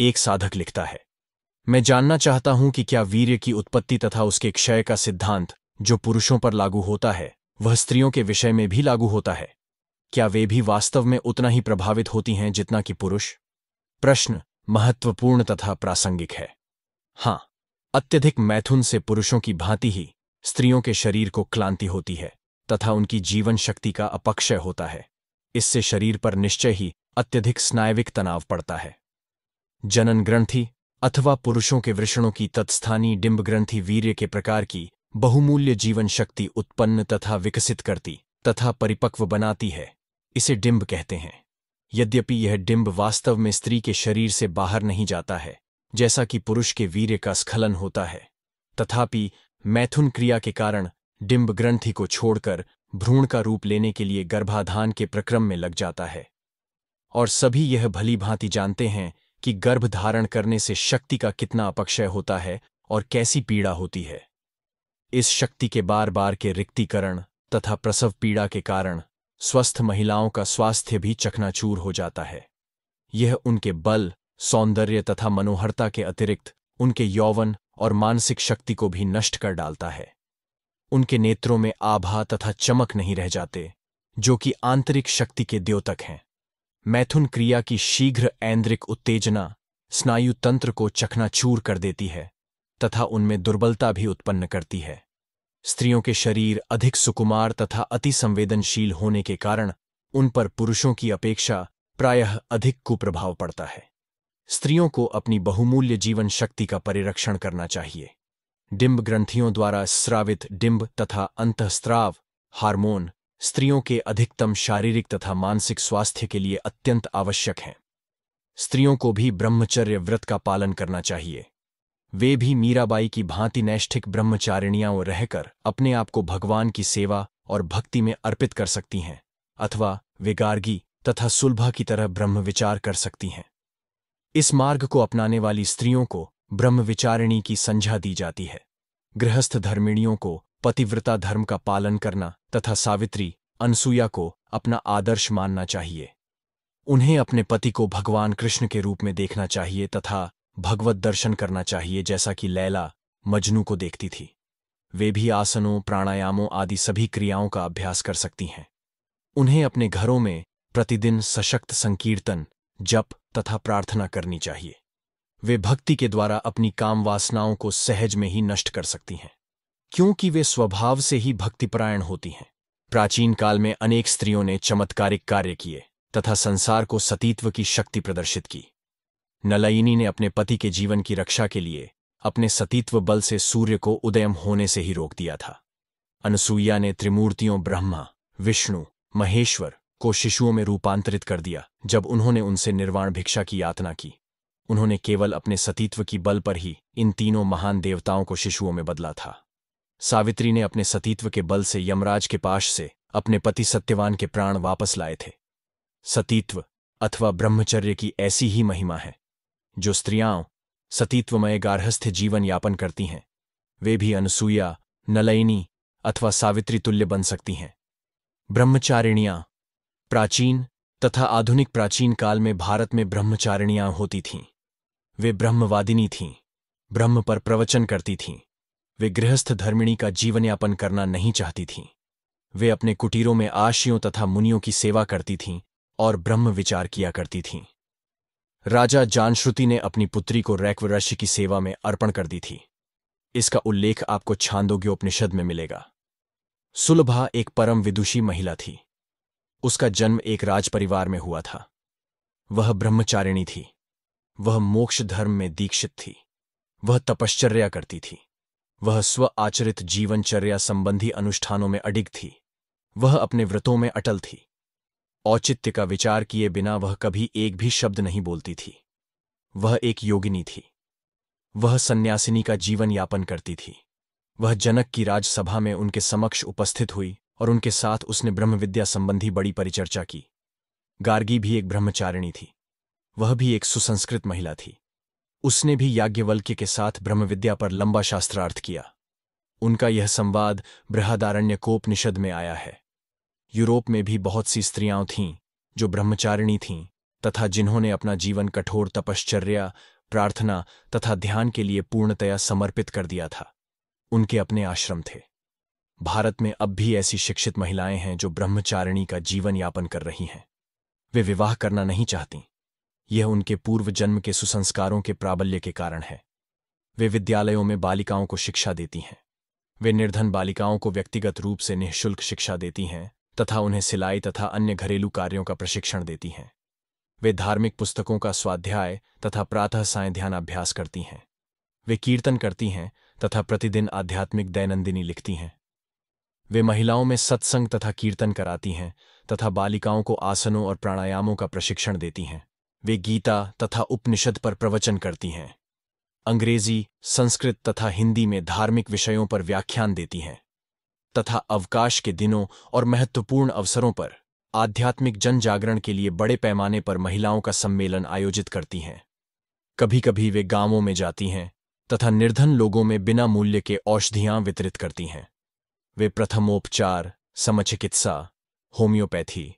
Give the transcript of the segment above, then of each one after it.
एक साधक लिखता है मैं जानना चाहता हूं कि क्या वीर्य की उत्पत्ति तथा उसके क्षय का सिद्धांत जो पुरुषों पर लागू होता है वह स्त्रियों के विषय में भी लागू होता है क्या वे भी वास्तव में उतना ही प्रभावित होती हैं जितना कि पुरुष प्रश्न महत्वपूर्ण तथा प्रासंगिक है हां अत्यधिक मैथुन से पुरुषों की भांति ही स्त्रियों के शरीर को क्लांति होती है तथा उनकी जीवन शक्ति का अपक्षय होता है इससे शरीर पर निश्चय ही अत्यधिक स्नायविक तनाव पड़ता है जनन ग्रंथि अथवा पुरुषों के वृषणों की तत्स्थानी डिम्ब ग्रंथि वीर्य के प्रकार की बहुमूल्य जीवन शक्ति उत्पन्न तथा विकसित करती तथा परिपक्व बनाती है इसे डिम्ब कहते हैं यद्यपि यह डिम्ब वास्तव में स्त्री के शरीर से बाहर नहीं जाता है जैसा कि पुरुष के वीर्य का स्खलन होता है तथापि मैथुन क्रिया के कारण डिम्ब ग्रंथि को छोड़कर भ्रूण का रूप लेने के लिए गर्भाधान के प्रक्रम में लग जाता है और सभी यह भली भांति जानते हैं कि गर्भ धारण करने से शक्ति का कितना अपक्षय होता है और कैसी पीड़ा होती है इस शक्ति के बार बार के रिक्तिकरण तथा प्रसव पीड़ा के कारण स्वस्थ महिलाओं का स्वास्थ्य भी चकनाचूर हो जाता है यह उनके बल सौंदर्य तथा मनोहरता के अतिरिक्त उनके यौवन और मानसिक शक्ति को भी नष्ट कर डालता है उनके नेत्रों में आभा तथा चमक नहीं रह जाते जो कि आंतरिक शक्ति के द्योतक हैं मैथुन क्रिया की शीघ्र ऐन्द्रिक उत्तेजना स्नायु तंत्र को चखनाचूर कर देती है तथा उनमें दुर्बलता भी उत्पन्न करती है स्त्रियों के शरीर अधिक सुकुमार तथा अति संवेदनशील होने के कारण उन पर पुरुषों की अपेक्षा प्रायः अधिक कुप्रभाव पड़ता है स्त्रियों को अपनी बहुमूल्य जीवन शक्ति का परिरक्षण करना चाहिए डिम्ब ग्रंथियों द्वारा स्रावित डिम्ब तथा अंतस्त्राव हार्मोन स्त्रियों के अधिकतम शारीरिक तथा मानसिक स्वास्थ्य के लिए अत्यंत आवश्यक हैं स्त्रियों को भी ब्रह्मचर्य व्रत का पालन करना चाहिए वे भी मीराबाई की भांति नैष्ठिक ब्रह्मचारिणियां रहकर अपने आप को भगवान की सेवा और भक्ति में अर्पित कर सकती हैं अथवा वे गार्गी तथा सुलभा की तरह ब्रह्म विचार कर सकती हैं इस मार्ग को अपनाने वाली स्त्रियों को ब्रह्म विचारिणी की संज्ञा दी जाती है गृहस्थ धर्मिणियों को पतिव्रता धर्म का पालन करना तथा सावित्री अनसुया को अपना आदर्श मानना चाहिए उन्हें अपने पति को भगवान कृष्ण के रूप में देखना चाहिए तथा भगवत दर्शन करना चाहिए जैसा कि लैला मजनू को देखती थी वे भी आसनों प्राणायामों आदि सभी क्रियाओं का अभ्यास कर सकती हैं उन्हें अपने घरों में प्रतिदिन सशक्त संकीर्तन जप तथा प्रार्थना करनी चाहिए वे भक्ति के द्वारा अपनी काम वासनाओं को सहज में ही नष्ट कर सकती हैं क्योंकि वे स्वभाव से ही भक्तिपरायण होती हैं प्राचीन काल में अनेक स्त्रियों ने चमत्कारिक कार्य किए तथा संसार को सतीत्व की शक्ति प्रदर्शित की नलयिनी ने अपने पति के जीवन की रक्षा के लिए अपने सतीत्व बल से सूर्य को उदयम होने से ही रोक दिया था अनुसुईया ने त्रिमूर्तियों ब्रह्मा विष्णु महेश्वर को शिशुओं में रूपांतरित कर दिया जब उन्होंने उनसे निर्वाण भिक्षा की यातना की उन्होंने केवल अपने सतीत्व की बल पर ही इन तीनों महान देवताओं को शिशुओं में बदला था सावित्री ने अपने सतीत्व के बल से यमराज के पाश से अपने पति सत्यवान के प्राण वापस लाए थे सतीत्व अथवा ब्रह्मचर्य की ऐसी ही महिमा है जो स्त्रियां सतीत्वमय गार्हस्थ्य जीवन यापन करती हैं वे भी अनुसूया नलयनी अथवा सावित्री तुल्य बन सकती हैं ब्रह्मचारिणियां प्राचीन तथा आधुनिक प्राचीन काल में भारत में ब्रह्मचारिणियां होती थीं वे ब्रह्मवादिनी थीं ब्रह्म पर प्रवचन करती थीं वे गृहस्थ धर्मिणी का जीवन यापन करना नहीं चाहती थीं वे अपने कुटीरों में आशियों तथा मुनियों की सेवा करती थीं और ब्रह्म विचार किया करती थीं राजा जानश्रुति ने अपनी पुत्री को रैक्वरश्य की सेवा में अर्पण कर दी थी इसका उल्लेख आपको छांदोग्योपनिषद में मिलेगा सुलभा एक परम विदुषी महिला थी उसका जन्म एक राज परिवार में हुआ था वह ब्रह्मचारिणी थी वह मोक्ष धर्म में दीक्षित थी वह तपश्चर्या करती थी वह स्व आचरित जीवनचर्या संबंधी अनुष्ठानों में अडिग थी वह अपने व्रतों में अटल थी औचित्य का विचार किए बिना वह कभी एक भी शब्द नहीं बोलती थी वह एक योगिनी थी वह सन्यासिनी का जीवन यापन करती थी वह जनक की राजसभा में उनके समक्ष उपस्थित हुई और उनके साथ उसने ब्रह्मविद्या संबंधी बड़ी परिचर्चा की गार्गी भी एक ब्रह्मचारिणी थी वह भी एक सुसंस्कृत महिला थी उसने भी याज्ञवल्क्य के साथ ब्रह्मविद्या पर लंबा शास्त्रार्थ किया उनका यह संवाद बृहदारण्य कोपनिषद में आया है यूरोप में भी बहुत सी स्त्रियां थीं जो ब्रह्मचारिणी थीं तथा जिन्होंने अपना जीवन कठोर तपश्चर्या प्रार्थना तथा ध्यान के लिए पूर्णतया समर्पित कर दिया था उनके अपने आश्रम थे भारत में अब भी ऐसी शिक्षित महिलाएं हैं जो ब्रह्मचारिणी का जीवन यापन कर रही हैं वे विवाह करना नहीं चाहतीं यह उनके पूर्व जन्म के सुसंस्कारों के प्राबल्य के कारण है वे विद्यालयों में बालिकाओं को शिक्षा देती हैं वे निर्धन बालिकाओं को व्यक्तिगत रूप से निःशुल्क शिक्षा देती हैं तथा उन्हें सिलाई तथा अन्य घरेलू कार्यों का प्रशिक्षण देती हैं वे धार्मिक पुस्तकों का स्वाध्याय तथा प्रातः साय ध्यान अभ्यास करती हैं वे कीर्तन करती हैं तथा प्रतिदिन आध्यात्मिक दैनंदिनी लिखती हैं वे महिलाओं में सत्संग तथा कीर्तन कराती हैं तथा बालिकाओं को आसनों और प्राणायामों का प्रशिक्षण देती हैं वे गीता तथा उपनिषद पर प्रवचन करती हैं अंग्रेजी संस्कृत तथा हिंदी में धार्मिक विषयों पर व्याख्यान देती हैं तथा अवकाश के दिनों और महत्वपूर्ण अवसरों पर आध्यात्मिक जन जागरण के लिए बड़े पैमाने पर महिलाओं का सम्मेलन आयोजित करती हैं कभी कभी वे गांवों में जाती हैं तथा निर्धन लोगों में बिना मूल्य के औषधियां वितरित करती हैं वे प्रथमोपचार समचिकित्सा होम्योपैथी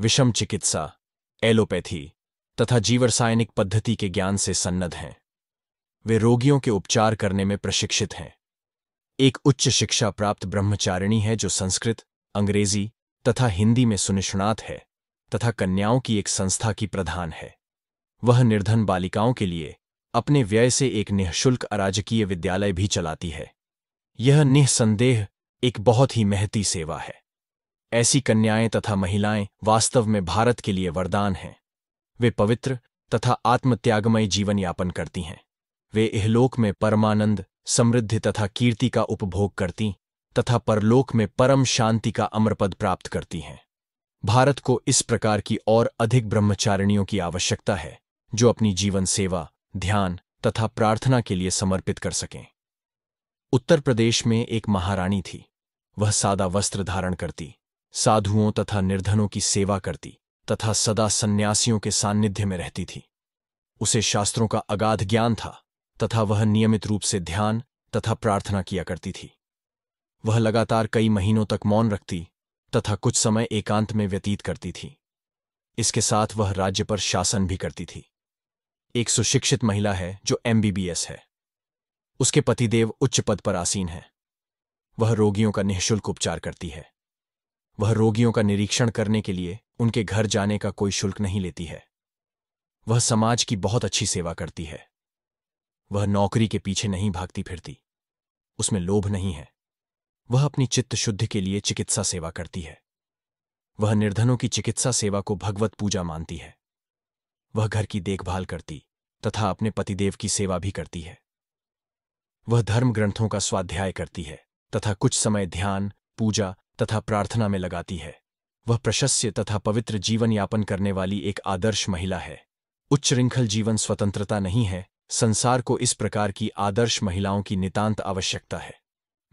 विषम चिकित्सा एलोपैथी तथा जीवरसायनिक पद्धति के ज्ञान से सन्नद्ध हैं वे रोगियों के उपचार करने में प्रशिक्षित हैं एक उच्च शिक्षा प्राप्त ब्रह्मचारिणी है जो संस्कृत अंग्रेजी तथा हिंदी में सुनिष्णात है तथा कन्याओं की एक संस्था की प्रधान है वह निर्धन बालिकाओं के लिए अपने व्यय से एक निःशुल्क अराजकीय विद्यालय भी चलाती है यह निःसंदेह एक बहुत ही महती सेवा है ऐसी कन्याएं तथा महिलाएं वास्तव में भारत के लिए वरदान हैं वे पवित्र तथा आत्मत्यागमय जीवन यापन करती हैं वे इहलोक में परमानंद समृद्धि तथा कीर्ति का उपभोग करती तथा परलोक में परम शांति का अमरपद प्राप्त करती हैं भारत को इस प्रकार की और अधिक ब्रह्मचारिणियों की आवश्यकता है जो अपनी जीवन सेवा ध्यान तथा प्रार्थना के लिए समर्पित कर सकें उत्तर प्रदेश में एक महारानी थी वह सादा वस्त्र धारण करती साधुओं तथा निर्धनों की सेवा करती तथा सदा सन्यासियों के सान्निध्य में रहती थी उसे शास्त्रों का अगाध ज्ञान था तथा वह नियमित रूप से ध्यान तथा प्रार्थना किया करती थी वह लगातार कई महीनों तक मौन रखती तथा कुछ समय एकांत में व्यतीत करती थी इसके साथ वह राज्य पर शासन भी करती थी एक सुशिक्षित महिला है जो एमबीबीएस है उसके पतिदेव उच्च पद पर आसीन है वह रोगियों का निःशुल्क उपचार करती है वह रोगियों का निरीक्षण करने के लिए उनके घर जाने का कोई शुल्क नहीं लेती है वह समाज की बहुत अच्छी सेवा करती है वह नौकरी के पीछे नहीं भागती फिरती उसमें लोभ नहीं है वह अपनी चित्त शुद्ध के लिए चिकित्सा सेवा करती है वह निर्धनों की चिकित्सा सेवा को भगवत पूजा मानती है वह घर की देखभाल करती तथा अपने पतिदेव की सेवा भी करती है वह धर्म ग्रंथों का स्वाध्याय करती है तथा कुछ समय ध्यान पूजा तथा प्रार्थना में लगाती है वह प्रशस्य तथा पवित्र जीवन यापन करने वाली एक आदर्श महिला है उच्च श्रृंखल जीवन स्वतंत्रता नहीं है संसार को इस प्रकार की आदर्श महिलाओं की नितांत आवश्यकता है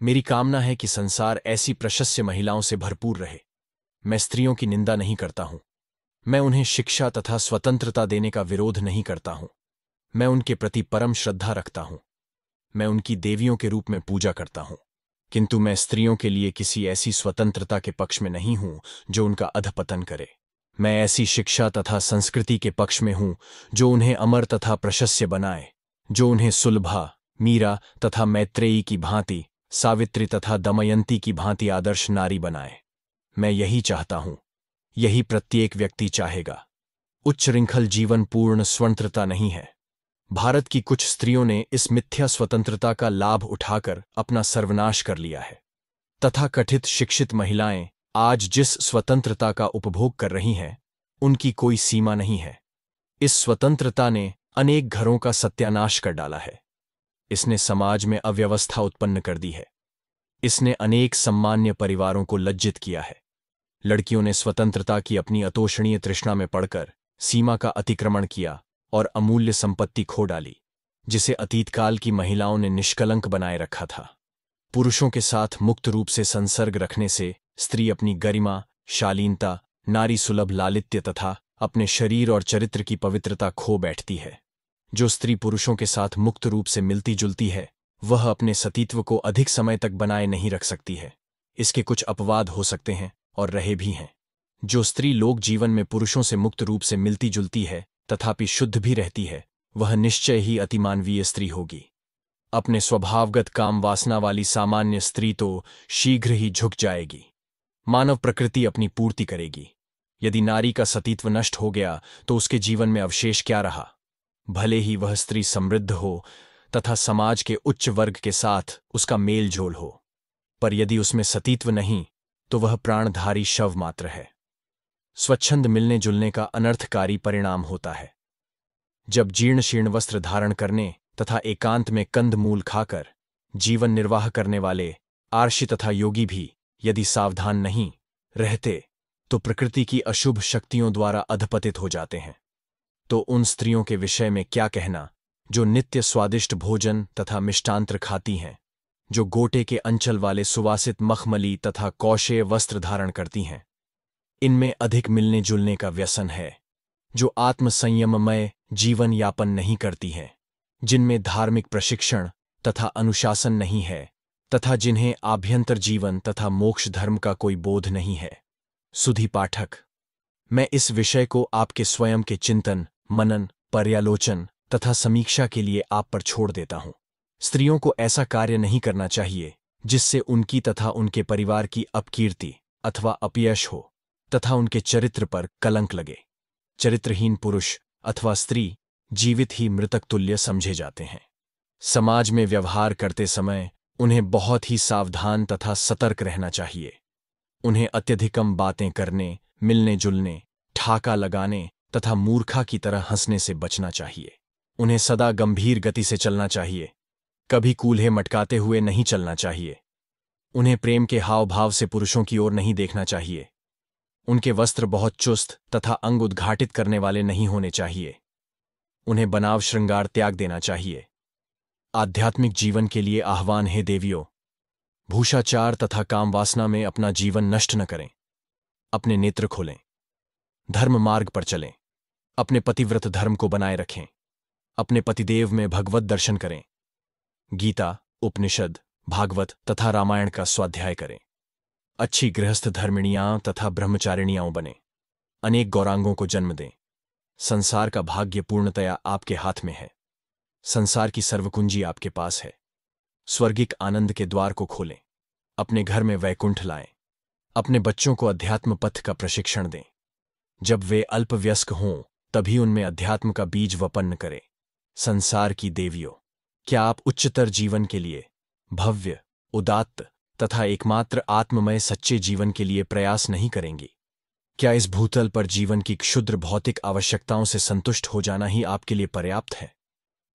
मेरी कामना है कि संसार ऐसी प्रशस्य महिलाओं से भरपूर रहे मैं स्त्रियों की निंदा नहीं करता हूं मैं उन्हें शिक्षा तथा स्वतंत्रता देने का विरोध नहीं करता हूं मैं उनके प्रति परम श्रद्धा रखता हूं मैं उनकी देवियों के रूप में पूजा करता हूं किंतु मैं स्त्रियों के लिए किसी ऐसी स्वतंत्रता के पक्ष में नहीं हूं जो उनका अधपतन करे मैं ऐसी शिक्षा तथा संस्कृति के पक्ष में हूं जो उन्हें अमर तथा प्रशस्य बनाए जो उन्हें सुलभा मीरा तथा मैत्रेयी की भांति सावित्री तथा दमयंती की भांति आदर्श नारी बनाए मैं यही चाहता हूं यही प्रत्येक व्यक्ति चाहेगा उच्च श्रृंखल जीवन पूर्ण स्वतंत्रता नहीं है भारत की कुछ स्त्रियों ने इस मिथ्या स्वतंत्रता का लाभ उठाकर अपना सर्वनाश कर लिया है तथा कथित शिक्षित महिलाएं आज जिस स्वतंत्रता का उपभोग कर रही हैं उनकी कोई सीमा नहीं है इस स्वतंत्रता ने अनेक घरों का सत्यानाश कर डाला है इसने समाज में अव्यवस्था उत्पन्न कर दी है इसने अनेक सम्मान्य परिवारों को लज्जित किया है लड़कियों ने स्वतंत्रता की अपनी अतोषणीय तृष्णा में पड़कर सीमा का अतिक्रमण किया और अमूल्य संपत्ति खो डाली जिसे अतीतकाल की महिलाओं ने निष्कलंक बनाए रखा था पुरुषों के साथ मुक्त रूप से संसर्ग रखने से स्त्री अपनी गरिमा शालीनता नारी सुलभ लालित्य तथा अपने शरीर और चरित्र की पवित्रता खो बैठती है जो स्त्री पुरुषों के साथ मुक्त रूप से मिलती जुलती है वह अपने सतीत्व को अधिक समय तक बनाए नहीं रख सकती है इसके कुछ अपवाद हो सकते हैं और रहे भी हैं जो स्त्री लोक जीवन में पुरुषों से मुक्त रूप से मिलती जुलती है तथापि शुद्ध भी रहती है वह निश्चय ही अतिमानवीय स्त्री होगी अपने स्वभावगत काम वासना वाली सामान्य स्त्री तो शीघ्र ही झुक जाएगी मानव प्रकृति अपनी पूर्ति करेगी यदि नारी का सतीत्व नष्ट हो गया तो उसके जीवन में अवशेष क्या रहा भले ही वह स्त्री समृद्ध हो तथा समाज के उच्च वर्ग के साथ उसका मेलजोल हो पर यदि उसमें सतीत्व नहीं तो वह प्राणधारी शव मात्र है स्वच्छंद मिलने जुलने का अनर्थकारी परिणाम होता है जब जीर्ण शीर्ण वस्त्र धारण करने तथा एकांत में कंदमूल मूल खाकर जीवन निर्वाह करने वाले आर्षि तथा योगी भी यदि सावधान नहीं रहते तो प्रकृति की अशुभ शक्तियों द्वारा अधपतित हो जाते हैं तो उन स्त्रियों के विषय में क्या कहना जो नित्य स्वादिष्ट भोजन तथा मिष्टांत्र खाती हैं जो गोटे के अंचल वाले सुवासित मखमली तथा कौशे वस्त्र धारण करती हैं इनमें अधिक मिलने जुलने का व्यसन है जो आत्मसंयममय जीवन यापन नहीं करती हैं जिनमें धार्मिक प्रशिक्षण तथा अनुशासन नहीं है तथा जिन्हें आभ्यंतर जीवन तथा मोक्ष धर्म का कोई बोध नहीं है सुधी पाठक मैं इस विषय को आपके स्वयं के चिंतन मनन पर्यालोचन तथा समीक्षा के लिए आप पर छोड़ देता हूं स्त्रियों को ऐसा कार्य नहीं करना चाहिए जिससे उनकी तथा उनके परिवार की अपकीर्ति अथवा अपयश हो तथा उनके चरित्र पर कलंक लगे चरित्रहीन पुरुष अथवा स्त्री जीवित ही मृतक तुल्य समझे जाते हैं समाज में व्यवहार करते समय उन्हें बहुत ही सावधान तथा सतर्क रहना चाहिए उन्हें अत्यधिकम बातें करने मिलने जुलने ठाका लगाने तथा मूर्खा की तरह हंसने से बचना चाहिए उन्हें सदा गंभीर गति से चलना चाहिए कभी कूल्हे मटकाते हुए नहीं चलना चाहिए उन्हें प्रेम के हाव भाव से पुरुषों की ओर नहीं देखना चाहिए उनके वस्त्र बहुत चुस्त तथा अंग उद्घाटित करने वाले नहीं होने चाहिए उन्हें बनाव श्रृंगार त्याग देना चाहिए आध्यात्मिक जीवन के लिए आह्वान है देवियों भूषाचार तथा कामवासना में अपना जीवन नष्ट न करें अपने नेत्र खोलें धर्म मार्ग पर चलें अपने पतिव्रत धर्म को बनाए रखें अपने पतिदेव में भगवत दर्शन करें गीता उपनिषद भागवत तथा रामायण का स्वाध्याय करें अच्छी गृहस्थ धर्मिणियां तथा ब्रह्मचारिणियाओं बने अनेक गौरांगों को जन्म दें संसार का भाग्य पूर्णतया आपके हाथ में है संसार की सर्वकुंजी आपके पास है स्वर्गिक आनंद के द्वार को खोलें अपने घर में वैकुंठ लाएं अपने बच्चों को अध्यात्म पथ का प्रशिक्षण दें जब वे अल्पव्यस्क हों तभी उनमें अध्यात्म का बीज वपन्न करें संसार की देवियों क्या आप उच्चतर जीवन के लिए भव्य उदात्त तथा एकमात्र आत्ममय सच्चे जीवन के लिए प्रयास नहीं करेंगी क्या इस भूतल पर जीवन की क्षुद्र भौतिक आवश्यकताओं से संतुष्ट हो जाना ही आपके लिए पर्याप्त है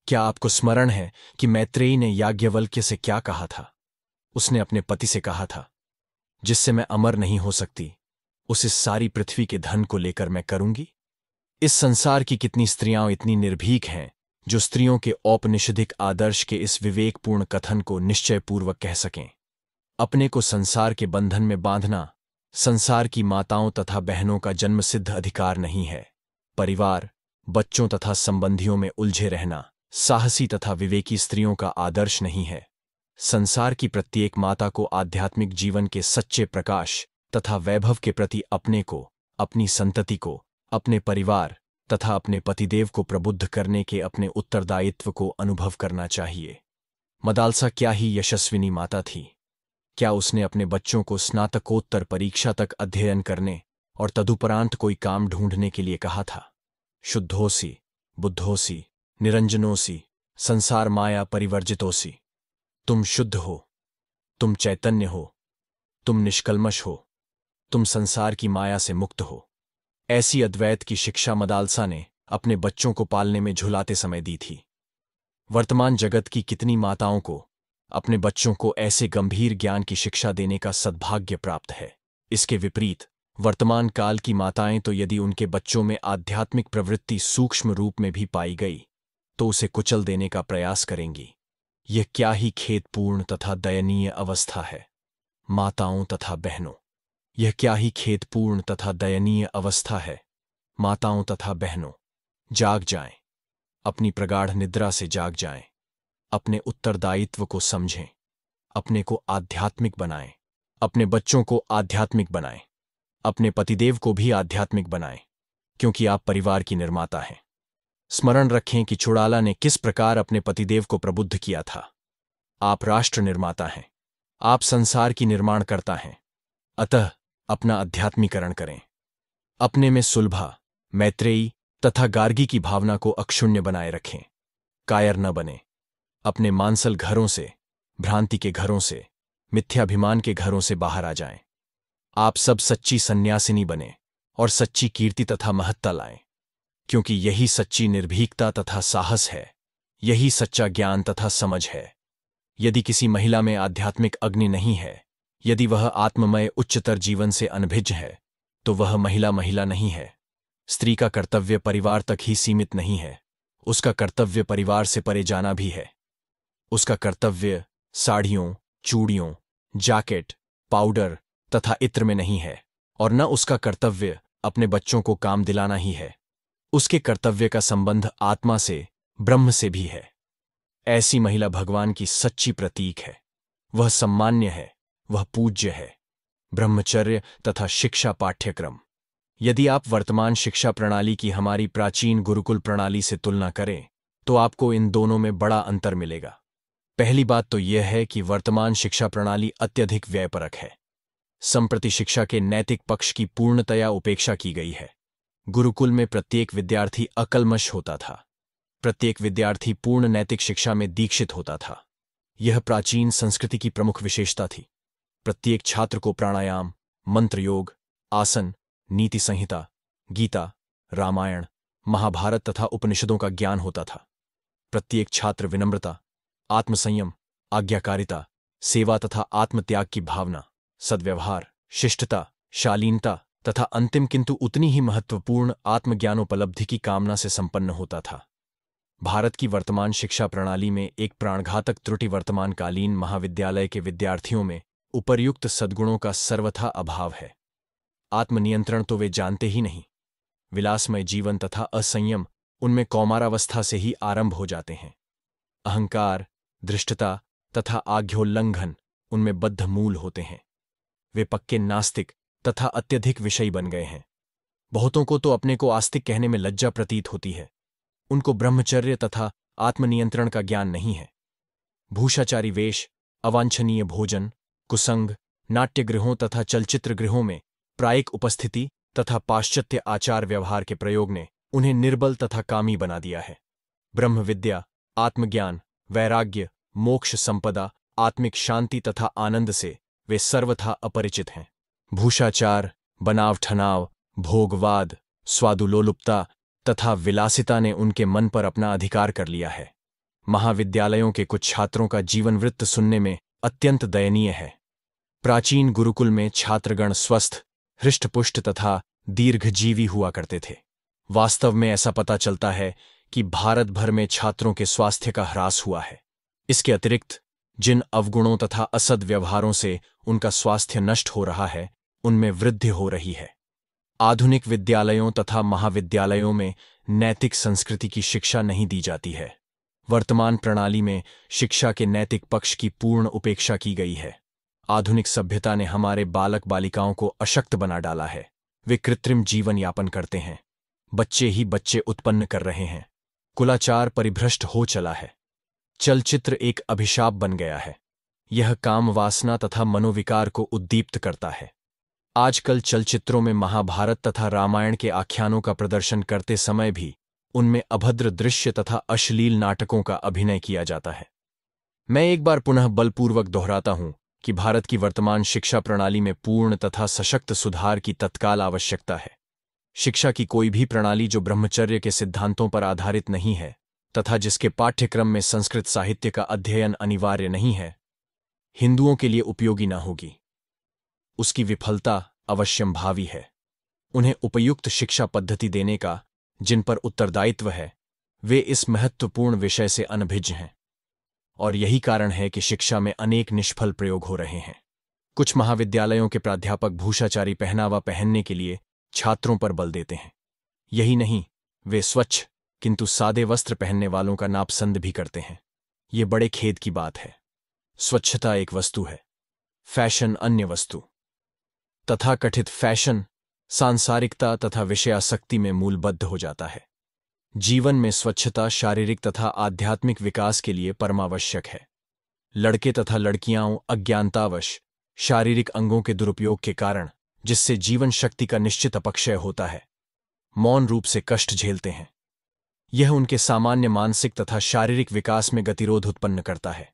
क्या आपको स्मरण है कि मैत्रेयी ने याज्ञवल्क्य से क्या कहा था उसने अपने पति से कहा था जिससे मैं अमर नहीं हो सकती उस इस सारी पृथ्वी के धन को लेकर मैं करूंगी इस संसार की कितनी स्त्रियां इतनी निर्भीक हैं जो स्त्रियों के औपनिषिधिक आदर्श के इस विवेकपूर्ण कथन को निश्चयपूर्वक कह सकें अपने को संसार के बंधन में बांधना संसार की माताओं तथा बहनों का जन्मसिद्ध अधिकार नहीं है परिवार बच्चों तथा संबंधियों में उलझे रहना साहसी तथा विवेकी स्त्रियों का आदर्श नहीं है संसार की प्रत्येक माता को आध्यात्मिक जीवन के सच्चे प्रकाश तथा वैभव के प्रति अपने को अपनी संतति को अपने परिवार तथा अपने पतिदेव को प्रबुद्ध करने के अपने उत्तरदायित्व को अनुभव करना चाहिए मदालसा क्या ही यशस्विनी माता थी क्या उसने अपने बच्चों को स्नातकोत्तर परीक्षा तक अध्ययन करने और तदुपरांत कोई काम ढूंढने के लिए कहा था शुद्धोसी बुद्धोसी निरंजनोसी संसार माया परिवर्जितोसी तुम शुद्ध हो तुम चैतन्य हो तुम निष्कलमश हो तुम संसार की माया से मुक्त हो ऐसी अद्वैत की शिक्षा मदालसा ने अपने बच्चों को पालने में झुलाते समय दी थी वर्तमान जगत की कितनी माताओं को अपने बच्चों को ऐसे गंभीर ज्ञान की शिक्षा देने का सद्भाग्य प्राप्त है इसके विपरीत वर्तमान काल की माताएं तो यदि उनके बच्चों में आध्यात्मिक प्रवृत्ति सूक्ष्म रूप में भी पाई गई तो उसे कुचल देने का प्रयास करेंगी यह क्या ही खेतपूर्ण तथा दयनीय अवस्था है माताओं तथा बहनों यह क्या ही खेतपूर्ण तथा दयनीय अवस्था है माताओं तथा बहनों जाग जाएं, अपनी प्रगाढ़ निद्रा से जाग जाएं। अपने उत्तरदायित्व को समझें अपने को आध्यात्मिक बनाएं अपने बच्चों को आध्यात्मिक बनाएं अपने पतिदेव को भी आध्यात्मिक बनाएं क्योंकि आप परिवार की निर्माता हैं स्मरण रखें कि चुड़ाला ने किस प्रकार अपने पतिदेव को प्रबुद्ध किया था आप राष्ट्र निर्माता हैं आप संसार की निर्माण करता हैं अतः अपना अध्यात्मीकरण करें अपने में सुलभा मैत्रेयी तथा गार्गी की भावना को अक्षुण्य बनाए रखें कायर न बनें अपने मांसल घरों से भ्रांति के घरों से मिथ्याभिमान के घरों से बाहर आ जाएं। आप सब सच्ची सन्यासिनी बने और सच्ची कीर्ति तथा महत्ता लाएं क्योंकि यही सच्ची निर्भीकता तथा साहस है यही सच्चा ज्ञान तथा समझ है यदि किसी महिला में आध्यात्मिक अग्नि नहीं है यदि वह आत्ममय उच्चतर जीवन से अनभिज्ञ है तो वह महिला महिला नहीं है स्त्री का कर्तव्य परिवार तक ही सीमित नहीं है उसका कर्तव्य परिवार से परे जाना भी है उसका कर्तव्य साड़ियों चूड़ियों जैकेट पाउडर तथा इत्र में नहीं है और न उसका कर्तव्य अपने बच्चों को काम दिलाना ही है उसके कर्तव्य का संबंध आत्मा से ब्रह्म से भी है ऐसी महिला भगवान की सच्ची प्रतीक है वह सम्मान्य है वह पूज्य है ब्रह्मचर्य तथा शिक्षा पाठ्यक्रम यदि आप वर्तमान शिक्षा प्रणाली की हमारी प्राचीन गुरुकुल प्रणाली से तुलना करें तो आपको इन दोनों में बड़ा अंतर मिलेगा पहली बात तो यह है कि वर्तमान शिक्षा प्रणाली अत्यधिक व्ययपरक है संप्रति शिक्षा के नैतिक पक्ष की पूर्णतया उपेक्षा की गई है गुरुकुल में प्रत्येक विद्यार्थी अकलमश होता था प्रत्येक विद्यार्थी पूर्ण नैतिक शिक्षा में दीक्षित होता था यह प्राचीन संस्कृति की प्रमुख विशेषता थी प्रत्येक छात्र को प्राणायाम मंत्र योग आसन नीति संहिता गीता रामायण महाभारत तथा उपनिषदों का ज्ञान होता था प्रत्येक छात्र विनम्रता आत्मसंयम आज्ञाकारिता सेवा तथा आत्मत्याग की भावना सद्व्यवहार शिष्टता शालीनता तथा अंतिम किंतु उतनी ही महत्वपूर्ण आत्मज्ञानोपलब्धि की कामना से संपन्न होता था भारत की वर्तमान शिक्षा प्रणाली में एक प्राणघातक त्रुटि वर्तमानकालीन महाविद्यालय के विद्यार्थियों में उपर्युक्त सद्गुणों का सर्वथा अभाव है आत्मनियंत्रण तो वे जानते ही नहीं विलासमय जीवन तथा असंयम उनमें कौमारावस्था से ही आरंभ हो जाते हैं अहंकार दृष्टता तथा आज्ञोल्लंघन उनमें बद्ध मूल होते हैं वे पक्के नास्तिक तथा अत्यधिक विषयी बन गए हैं बहुतों को तो अपने को आस्तिक कहने में लज्जा प्रतीत होती है उनको ब्रह्मचर्य तथा आत्मनियंत्रण का ज्ञान नहीं है भूषाचारी वेश अवांछनीय भोजन कुसंग नाट्य गृहों तथा चलचित्र गृहों में प्रायिक उपस्थिति तथा पाश्चात्य आचार व्यवहार के प्रयोग ने उन्हें निर्बल तथा कामी बना दिया है ब्रह्म विद्या आत्मज्ञान वैराग्य मोक्ष संपदा आत्मिक शांति तथा आनंद से वे सर्वथा अपरिचित हैं भूषाचार बनाव ठनाव भोगवाद स्वादुलोलुपता तथा विलासिता ने उनके मन पर अपना अधिकार कर लिया है महाविद्यालयों के कुछ छात्रों का जीवन वृत्त सुनने में अत्यंत दयनीय है प्राचीन गुरुकुल में छात्रगण स्वस्थ हृष्टपुष्ट तथा दीर्घजीवी हुआ करते थे वास्तव में ऐसा पता चलता है कि भारत भर में छात्रों के स्वास्थ्य का ह्रास हुआ है इसके अतिरिक्त जिन अवगुणों तथा असद व्यवहारों से उनका स्वास्थ्य नष्ट हो रहा है उनमें वृद्धि हो रही है आधुनिक विद्यालयों तथा महाविद्यालयों में नैतिक संस्कृति की शिक्षा नहीं दी जाती है वर्तमान प्रणाली में शिक्षा के नैतिक पक्ष की पूर्ण उपेक्षा की गई है आधुनिक सभ्यता ने हमारे बालक बालिकाओं को अशक्त बना डाला है वे कृत्रिम जीवन यापन करते हैं बच्चे ही बच्चे उत्पन्न कर रहे हैं कुलाचार परिभ्रष्ट हो चला है चलचित्र एक अभिशाप बन गया है यह काम वासना तथा मनोविकार को उद्दीप्त करता है आजकल चलचित्रों में महाभारत तथा रामायण के आख्यानों का प्रदर्शन करते समय भी उनमें अभद्र दृश्य तथा अश्लील नाटकों का अभिनय किया जाता है मैं एक बार पुनः बलपूर्वक दोहराता हूं कि भारत की वर्तमान शिक्षा प्रणाली में पूर्ण तथा सशक्त सुधार की तत्काल आवश्यकता है शिक्षा की कोई भी प्रणाली जो ब्रह्मचर्य के सिद्धांतों पर आधारित नहीं है तथा जिसके पाठ्यक्रम में संस्कृत साहित्य का अध्ययन अनिवार्य नहीं है हिंदुओं के लिए उपयोगी न होगी उसकी विफलता अवश्यम भावी है उन्हें उपयुक्त शिक्षा पद्धति देने का जिन पर उत्तरदायित्व है वे इस महत्वपूर्ण विषय से अनभिज्ञ हैं और यही कारण है कि शिक्षा में अनेक निष्फल प्रयोग हो रहे हैं कुछ महाविद्यालयों के प्राध्यापक भूषाचारी पहनावा पहनने के लिए छात्रों पर बल देते हैं यही नहीं वे स्वच्छ किंतु सादे वस्त्र पहनने वालों का नापसंद भी करते हैं ये बड़े खेद की बात है स्वच्छता एक वस्तु है फैशन अन्य वस्तु तथा कथित फैशन सांसारिकता तथा विषयाशक्ति में मूलबद्ध हो जाता है जीवन में स्वच्छता शारीरिक तथा आध्यात्मिक विकास के लिए परमावश्यक है लड़के तथा लड़कियां अज्ञानतावश शारीरिक अंगों के दुरुपयोग के कारण जिससे जीवन शक्ति का निश्चित अपक्षय होता है मौन रूप से कष्ट झेलते हैं यह उनके सामान्य मानसिक तथा शारीरिक विकास में गतिरोध उत्पन्न करता है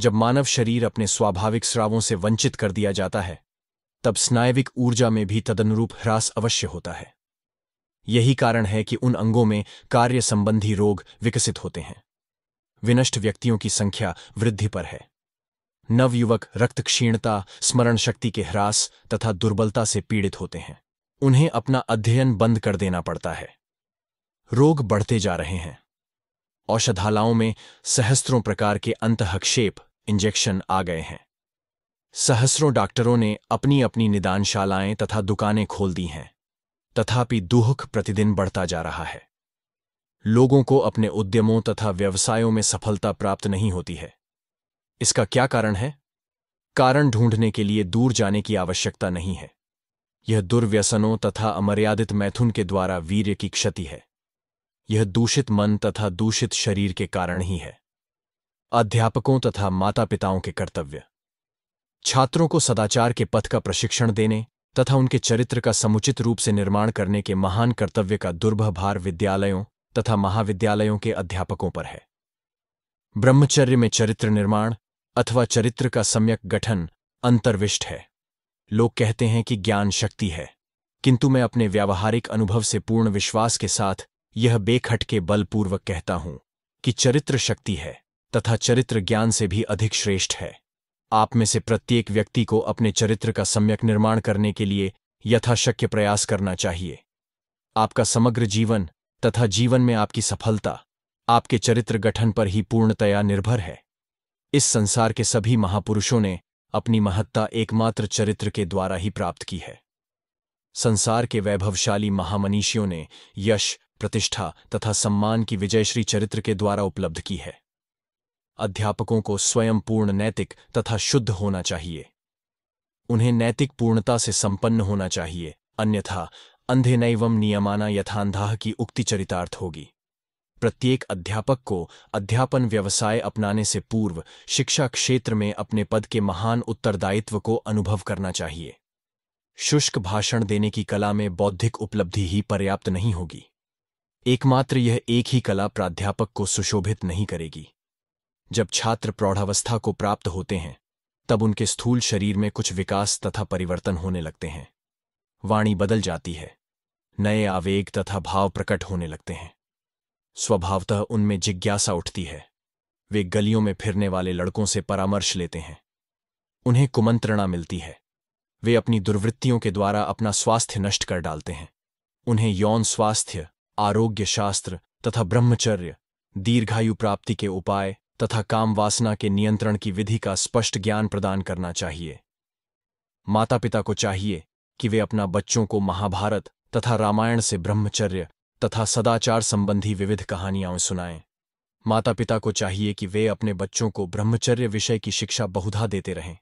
जब मानव शरीर अपने स्वाभाविक स्रावों से वंचित कर दिया जाता है तब स्नायविक ऊर्जा में भी तदनुरूप ह्रास अवश्य होता है यही कारण है कि उन अंगों में कार्य संबंधी रोग विकसित होते हैं विनष्ट व्यक्तियों की संख्या वृद्धि पर है नवयुवक रक्त क्षीणता स्मरण शक्ति के ह्रास तथा दुर्बलता से पीड़ित होते हैं उन्हें अपना अध्ययन बंद कर देना पड़ता है रोग बढ़ते जा रहे हैं औषधालाओं में सहस्त्रों प्रकार के अंतहक्षेप इंजेक्शन आ गए हैं सहस्रों डॉक्टरों ने अपनी अपनी निदानशालाएं तथा दुकानें खोल दी हैं तथापि दुहक प्रतिदिन बढ़ता जा रहा है लोगों को अपने उद्यमों तथा व्यवसायों में सफलता प्राप्त नहीं होती है इसका क्या कारण है कारण ढूंढने के लिए दूर जाने की आवश्यकता नहीं है यह दुर्व्यसनों तथा अमर्यादित मैथुन के द्वारा वीर्य की क्षति है यह दूषित मन तथा दूषित शरीर के कारण ही है अध्यापकों तथा माता पिताओं के कर्तव्य छात्रों को सदाचार के पथ का प्रशिक्षण देने तथा उनके चरित्र का समुचित रूप से निर्माण करने के महान कर्तव्य का दुर्भभार विद्यालयों तथा महाविद्यालयों के अध्यापकों पर है ब्रह्मचर्य में चरित्र निर्माण अथवा चरित्र का सम्यक गठन अंतर्विष्ट है लोग कहते हैं कि ज्ञान शक्ति है किंतु मैं अपने व्यावहारिक अनुभव से पूर्ण विश्वास के साथ यह बेखटके बलपूर्वक कहता हूं कि चरित्र शक्ति है तथा चरित्र ज्ञान से भी अधिक श्रेष्ठ है आप में से प्रत्येक व्यक्ति को अपने चरित्र का सम्यक निर्माण करने के लिए यथाशक्य प्रयास करना चाहिए आपका समग्र जीवन तथा जीवन में आपकी सफलता आपके चरित्र गठन पर ही पूर्णतया निर्भर है इस संसार के सभी महापुरुषों ने अपनी महत्ता एकमात्र चरित्र के द्वारा ही प्राप्त की है संसार के वैभवशाली महामनीषियों ने यश प्रतिष्ठा तथा सम्मान की विजयश्री चरित्र के द्वारा उपलब्ध की है अध्यापकों को स्वयं पूर्ण नैतिक तथा शुद्ध होना चाहिए उन्हें नैतिक पूर्णता से संपन्न होना चाहिए अन्यथा अंधे नैवम नियमाना यथांधाह की उक्ति चरितार्थ होगी प्रत्येक अध्यापक को अध्यापन व्यवसाय अपनाने से पूर्व शिक्षा क्षेत्र में अपने पद के महान उत्तरदायित्व को अनुभव करना चाहिए शुष्क भाषण देने की कला में बौद्धिक उपलब्धि ही पर्याप्त नहीं होगी एकमात्र यह एक ही कला प्राध्यापक को सुशोभित नहीं करेगी जब छात्र प्रौढ़ावस्था को प्राप्त होते हैं तब उनके स्थूल शरीर में कुछ विकास तथा परिवर्तन होने लगते हैं वाणी बदल जाती है नए आवेग तथा भाव प्रकट होने लगते हैं स्वभावतः उनमें जिज्ञासा उठती है वे गलियों में फिरने वाले लड़कों से परामर्श लेते हैं उन्हें कुमंत्रणा मिलती है वे अपनी दुर्वृत्तियों के द्वारा अपना स्वास्थ्य नष्ट कर डालते हैं उन्हें यौन स्वास्थ्य आरोग्य शास्त्र तथा ब्रह्मचर्य दीर्घायु प्राप्ति के उपाय तथा काम वासना के नियंत्रण की विधि का स्पष्ट ज्ञान प्रदान करना चाहिए माता पिता को चाहिए कि वे अपना बच्चों को महाभारत तथा रामायण से ब्रह्मचर्य तथा सदाचार संबंधी विविध कहानियां सुनाएं माता पिता को चाहिए कि वे अपने बच्चों को ब्रह्मचर्य विषय की शिक्षा बहुधा देते रहें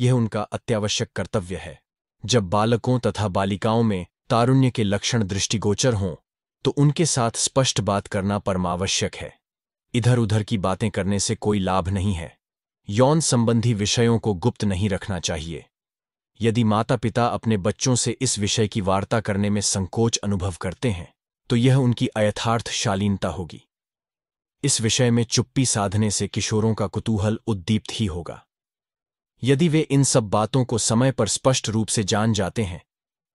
यह उनका अत्यावश्यक कर्तव्य है जब बालकों तथा बालिकाओं में तारुण्य के लक्षण दृष्टिगोचर हों तो उनके साथ स्पष्ट बात करना परमावश्यक है इधर उधर की बातें करने से कोई लाभ नहीं है यौन संबंधी विषयों को गुप्त नहीं रखना चाहिए यदि माता पिता अपने बच्चों से इस विषय की वार्ता करने में संकोच अनुभव करते हैं तो यह उनकी अयथार्थ शालीनता होगी इस विषय में चुप्पी साधने से किशोरों का कुतूहल उद्दीप्त ही होगा यदि वे इन सब बातों को समय पर स्पष्ट रूप से जान जाते हैं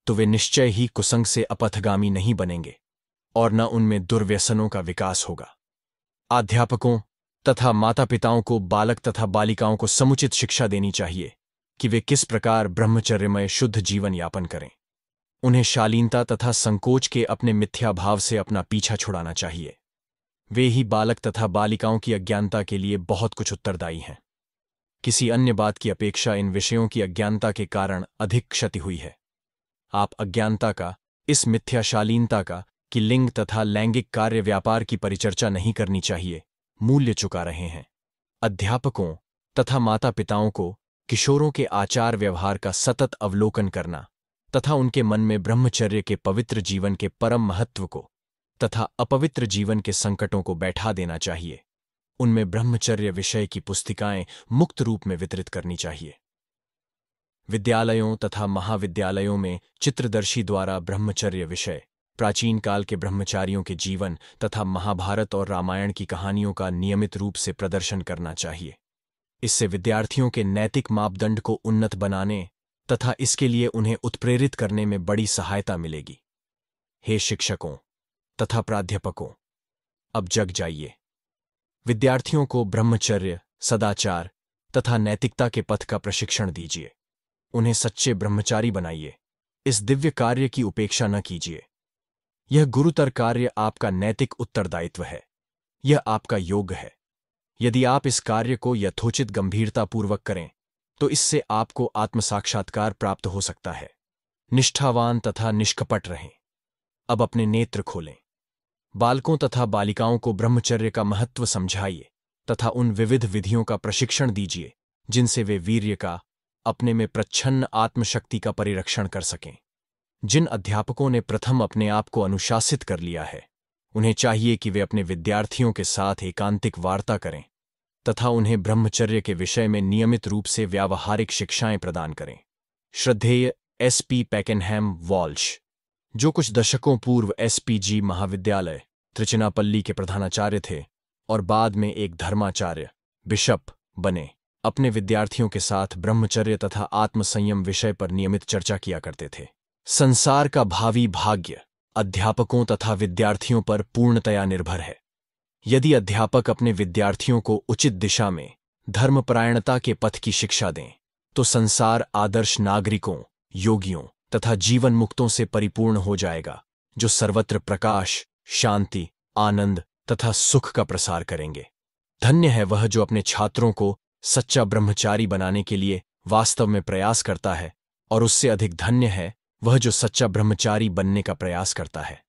तो वे निश्चय ही कुसंग से अपथगामी नहीं बनेंगे और न उनमें दुर्व्यसनों का विकास होगा अध्यापकों तथा माता पिताओं को बालक तथा बालिकाओं को समुचित शिक्षा देनी चाहिए कि वे किस प्रकार ब्रह्मचर्यमय शुद्ध जीवन यापन करें उन्हें शालीनता तथा संकोच के अपने मिथ्या भाव से अपना पीछा छुड़ाना चाहिए वे ही बालक तथा बालिकाओं की अज्ञानता के लिए बहुत कुछ उत्तरदायी हैं किसी अन्य बात की अपेक्षा इन विषयों की अज्ञानता के कारण अधिक क्षति हुई है आप अज्ञानता का इस मिथ्याशालीनता का कि लिंग तथा लैंगिक कार्य व्यापार की परिचर्चा नहीं करनी चाहिए मूल्य चुका रहे हैं अध्यापकों तथा माता पिताओं को किशोरों के आचार व्यवहार का सतत अवलोकन करना तथा उनके मन में ब्रह्मचर्य के पवित्र जीवन के परम महत्व को तथा अपवित्र जीवन के संकटों को बैठा देना चाहिए उनमें ब्रह्मचर्य विषय की पुस्तिकाएं मुक्त रूप में वितरित करनी चाहिए विद्यालयों तथा महाविद्यालयों में चित्रदर्शी द्वारा ब्रह्मचर्य विषय प्राचीन काल के ब्रह्मचारियों के जीवन तथा महाभारत और रामायण की कहानियों का नियमित रूप से प्रदर्शन करना चाहिए इससे विद्यार्थियों के नैतिक मापदंड को उन्नत बनाने तथा इसके लिए उन्हें उत्प्रेरित करने में बड़ी सहायता मिलेगी हे शिक्षकों तथा प्राध्यापकों अब जग जाइए विद्यार्थियों को ब्रह्मचर्य सदाचार तथा नैतिकता के पथ का प्रशिक्षण दीजिए उन्हें सच्चे ब्रह्मचारी बनाइए इस दिव्य कार्य की उपेक्षा न कीजिए यह गुरुतर कार्य आपका नैतिक उत्तरदायित्व है यह आपका योग है यदि आप इस कार्य को यथोचित गंभीरतापूर्वक करें तो इससे आपको आत्मसाक्षात्कार प्राप्त हो सकता है निष्ठावान तथा निष्कपट रहें अब अपने नेत्र खोलें बालकों तथा बालिकाओं को ब्रह्मचर्य का महत्व समझाइए तथा उन विविध विधियों का प्रशिक्षण दीजिए जिनसे वे वीर्य का अपने में प्रच्छन्न आत्मशक्ति का परिरक्षण कर सकें जिन अध्यापकों ने प्रथम अपने आप को अनुशासित कर लिया है उन्हें चाहिए कि वे अपने विद्यार्थियों के साथ एकांतिक वार्ता करें तथा उन्हें ब्रह्मचर्य के विषय में नियमित रूप से व्यावहारिक शिक्षाएं प्रदान करें श्रद्धेय एस पी पैकेनहैम वॉल्श जो कुछ दशकों पूर्व एसपीजी महाविद्यालय त्रिचिनापल्ली के प्रधानाचार्य थे और बाद में एक धर्माचार्य बिशप बने अपने विद्यार्थियों के साथ ब्रह्मचर्य तथा आत्मसंयम विषय पर नियमित चर्चा किया करते थे संसार का भावी भाग्य अध्यापकों तथा विद्यार्थियों पर पूर्णतया निर्भर है यदि अध्यापक अपने विद्यार्थियों को उचित दिशा में धर्मपरायणता के पथ की शिक्षा दें तो संसार आदर्श नागरिकों योगियों तथा जीवन मुक्तों से परिपूर्ण हो जाएगा जो सर्वत्र प्रकाश शांति आनंद तथा सुख का प्रसार करेंगे धन्य है वह जो अपने छात्रों को सच्चा ब्रह्मचारी बनाने के लिए वास्तव में प्रयास करता है और उससे अधिक धन्य है वह जो सच्चा ब्रह्मचारी बनने का प्रयास करता है